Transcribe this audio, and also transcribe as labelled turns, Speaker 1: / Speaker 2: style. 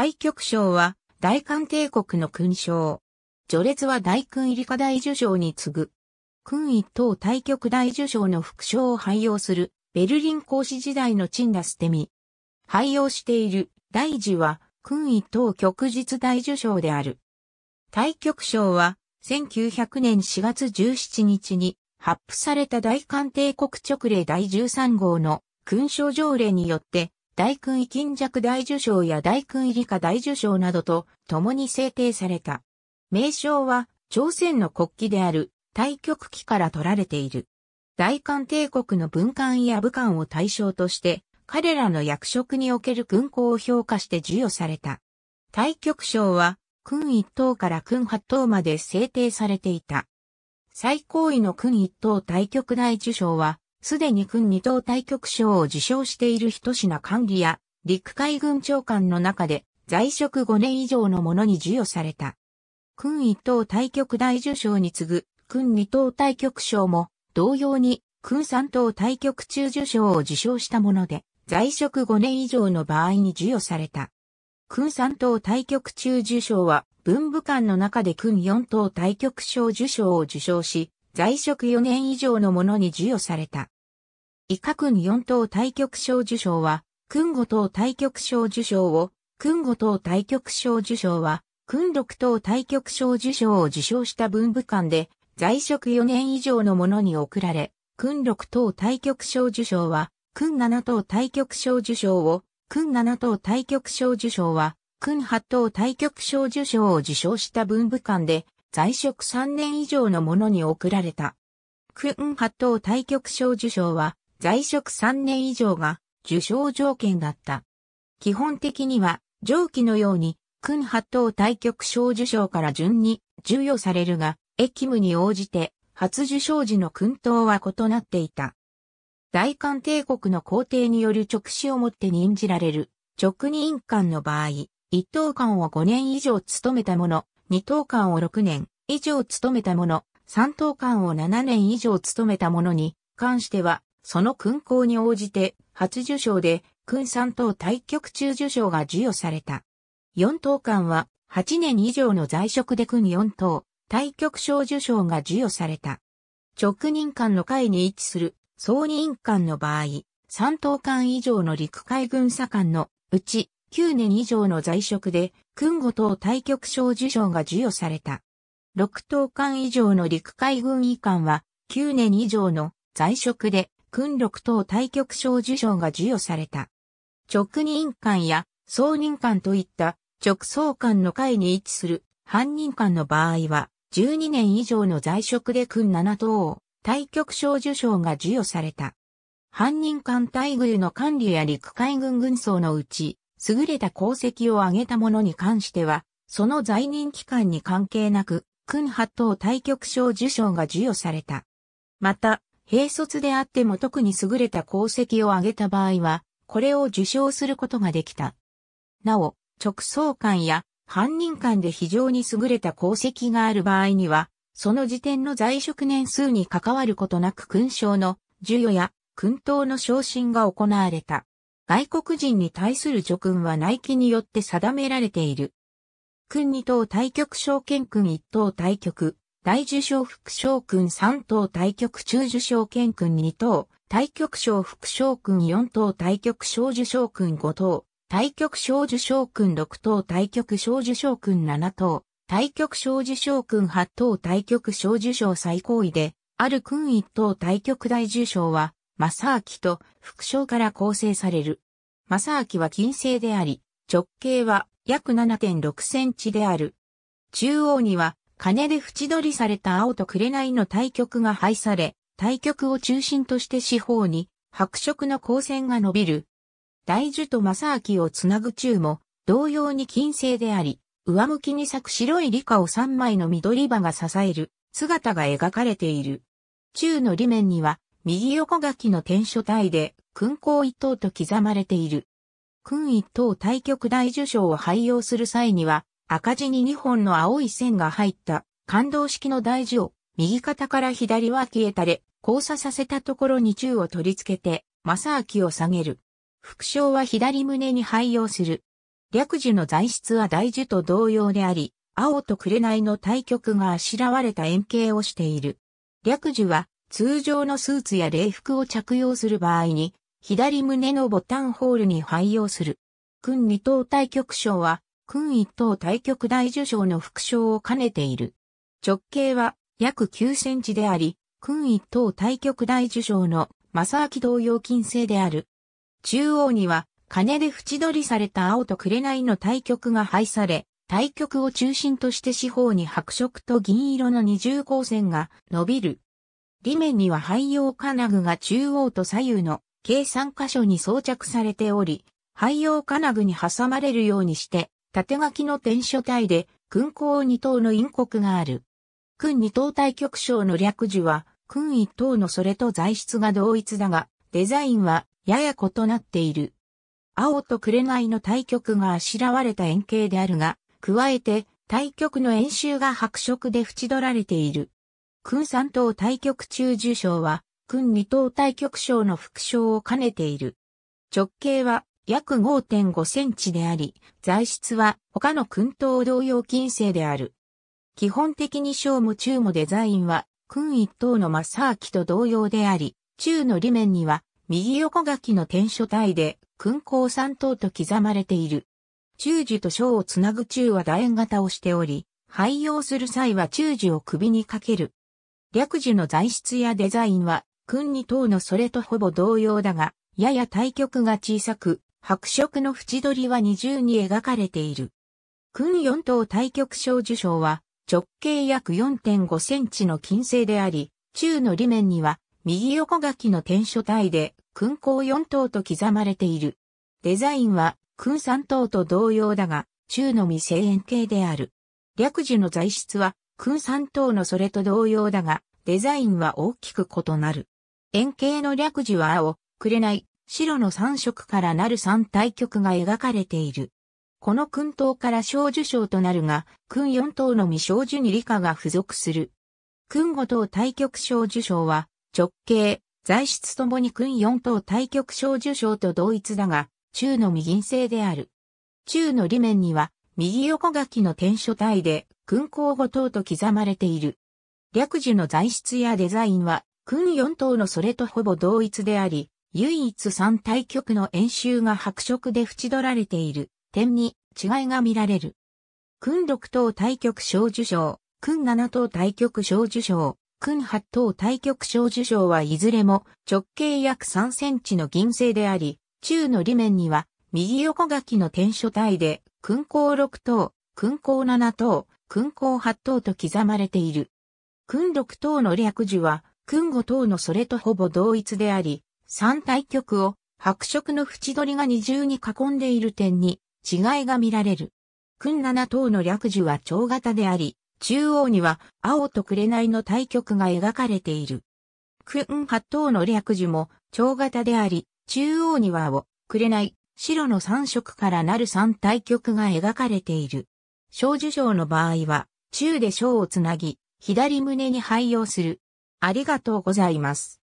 Speaker 1: 大局賞は大韓帝国の勲章。序列は大勲理科大受章に次ぐ。勲一等大局大受章の副章を廃用するベルリン講師時代の陳羅捨て身。廃用している大事は勲一等局日大受章である。大局賞は1900年4月17日に発布された大韓帝国直令第13号の勲章条例によって大勲位金弱大受賞や大勲位理科大受賞などと共に制定された。名称は朝鮮の国旗である大極旗から取られている。大韓帝国の文官や武官を対象として彼らの役職における勲功を評価して授与された。大極賞は勲一等から勲八等まで制定されていた。最高位の勲一等大極大受賞はすでに軍二等対局賞を受賞している一品管理や、陸海軍長官の中で在職5年以上のものに授与された。軍一等対局大受賞に次ぐ、軍二等対局賞も、同様に、軍三等対局中受賞を受賞したもので、在職5年以上の場合に授与された。軍三等対局中受賞は、文武官の中で軍四等対局賞受賞を受賞し、在職4年以上のものに授与された。伊賀君四等対局賞受賞は、君五等対局賞受賞を、君五等対局賞受賞は、君六等対局賞受賞を受賞した文部官で、在職4年以上の者に贈られ、君六等対局賞受賞は、君七等対局賞受賞を、君七等対局賞受賞は、君八等対局賞受賞を受賞した文部官で、在職3年以上の者に贈られた。君八等対局賞受賞は、在職3年以上が受賞条件だった。基本的には上記のように、君発等対局賞受賞から順に授与されるが、役務に応じて初受賞時の君等は異なっていた。大韓帝国の皇帝による直視をもって任じられる直任官の場合、一等官を5年以上務めた者、二等官を6年以上務めた者、三等官を7年以上務めた者に関しては、その勲功に応じて、初受賞で、勲三等対局中受賞が授与された。四等間は、8年以上の在職で勲四等、対局賞受賞が授与された。直任官の会に位置する、総任官の場合、三等官以上の陸海軍左官のうち、9年以上の在職で、勲五等対局賞受賞が授与された。6等間以上の陸海軍医官は、9年以上の在職で、訓六等対局賞受賞が授与された。直任官や総任官といった直総官の会に位置する犯人官の場合は、12年以上の在職で訓七等を対局賞受賞が授与された。犯人官待遇の管理や陸海軍軍曹のうち、優れた功績を挙げた者に関しては、その在任期間に関係なく、君八等対局賞受賞が授与された。また、兵卒であっても特に優れた功績を挙げた場合は、これを受賞することができた。なお、直送官や犯人官で非常に優れた功績がある場合には、その時点の在職年数に関わることなく勲章の授与や勲党の昇進が行われた。外国人に対する叙勲は内規によって定められている。勲二等対局証券勲一等対局、大受賞副将君3等対局中受賞兼君2等、対局賞副将君4等対局賞受賞君5等、対局賞受賞君6等対局賞受賞君7等、対局賞受賞君8等対局賞受賞最高位で、ある君1等対局大受賞は、正明と副将から構成される。正明は金星であり、直径は約7.6センチである。中央には金で縁取りされた青と紅の対局が廃され、対局を中心として四方に白色の光線が伸びる。大樹と正明をつなぐ中も同様に金星であり、上向きに咲く白い理科を三枚の緑葉が支える姿が描かれている。中の裏面には右横書きの天書体で勲功一等と刻まれている。勲一等対局大樹賞を廃用する際には、赤字に2本の青い線が入った感動式の大字を右肩から左は消えたれ、交差させたところに銃を取り付けて、正明を下げる。副将は左胸に配用する。略字の材質は大樹と同様であり、青と紅の対局があしらわれた円形をしている。略字は通常のスーツや礼服を着用する場合に、左胸のボタンホールに配用する。君二等対局章は君一等対局大受賞の副賞を兼ねている。直径は約9センチであり、君一等対局大受賞の正明同様金星である。中央には金で縁取りされた青と紅の対局が配され、対局を中心として四方に白色と銀色の二重光線が伸びる。裏面には廃用金具が中央と左右の計3箇所に装着されており、廃用金具に挟まれるようにして縦書きの篆書体で、君公二等の陰国がある。訓二等対局章の略樹は、君一等のそれと材質が同一だが、デザインはやや異なっている。青と紅の対局があしらわれた円形であるが、加えて対局の円周が白色で縁取られている。訓三等対局中受賞は、君二等対局賞の副賞を兼ねている。直径は約5.5センチであり、材質は他の訓刀同様金製である。基本的に小も中もデザインは、訓一等のマサーキと同様であり、中の裏面には右横書きの転書体で、訓高三等と刻まれている。中樹と小をつなぐ中は楕円型をしており、廃用する際は中樹を首にかける。略樹の材質やデザインは、訓二等のそれとほぼ同様だが、やや対極が小さく、白色の縁取りは二重に描かれている。訓四等対極小受賞は直径約4.5センチの金星であり、中の裏面には右横書きの天書体で訓光四等と刻まれている。デザインは訓三等と同様だが、中の未成円形である。略樹の材質は訓三等のそれと同様だが、デザインは大きく異なる。円形の略樹は青、紅、白の三色からなる三対局が描かれている。この訓等から小受賞となるが、訓四等の未小受に理科が付属する。訓五等対局小受賞は、直径、材質ともに訓四等対局小受賞と同一だが、中の右銀製である。中の裏面には、右横書きの転書体で、訓項五等と刻まれている。略樹の材質やデザインは、訓四等のそれとほぼ同一であり、唯一三対極の演習が白色で縁取られている点に違いが見られる。訓六等対極小受賞、訓七等対極小受賞、訓八等対極小受賞はいずれも直径約3センチの銀製であり、中の裏面には右横書きの点書体で訓項六等、訓項七等、訓項八等と刻まれている。訓六等の略樹は訓五等のそれとほぼ同一であり、三対極を白色の縁取りが二重に囲んでいる点に違いが見られる。君七等の略樹は長型であり、中央には青と紅の対極が描かれている。君八等の略樹も長型であり、中央には青、紅、白の三色からなる三対極が描かれている。小樹章の場合は、中で章をつなぎ、左胸に配用する。ありがとうございます。